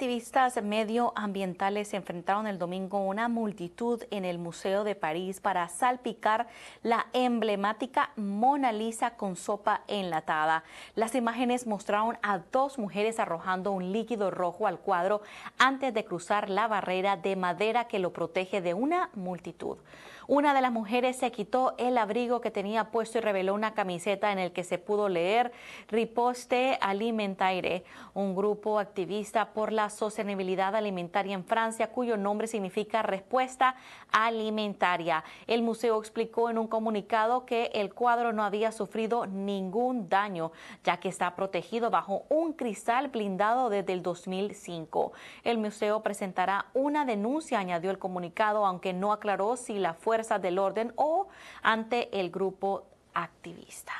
Activistas medioambientales enfrentaron el domingo una multitud en el Museo de París para salpicar la emblemática Mona Lisa con sopa enlatada. Las imágenes mostraron a dos mujeres arrojando un líquido rojo al cuadro antes de cruzar la barrera de madera que lo protege de una multitud. Una de las mujeres se quitó el abrigo que tenía puesto y reveló una camiseta en el que se pudo leer Riposte Alimentaire. Un grupo activista por la sostenibilidad alimentaria en Francia, cuyo nombre significa respuesta alimentaria. El museo explicó en un comunicado que el cuadro no había sufrido ningún daño, ya que está protegido bajo un cristal blindado desde el 2005. El museo presentará una denuncia, añadió el comunicado, aunque no aclaró si la fuerza del orden o ante el grupo activista.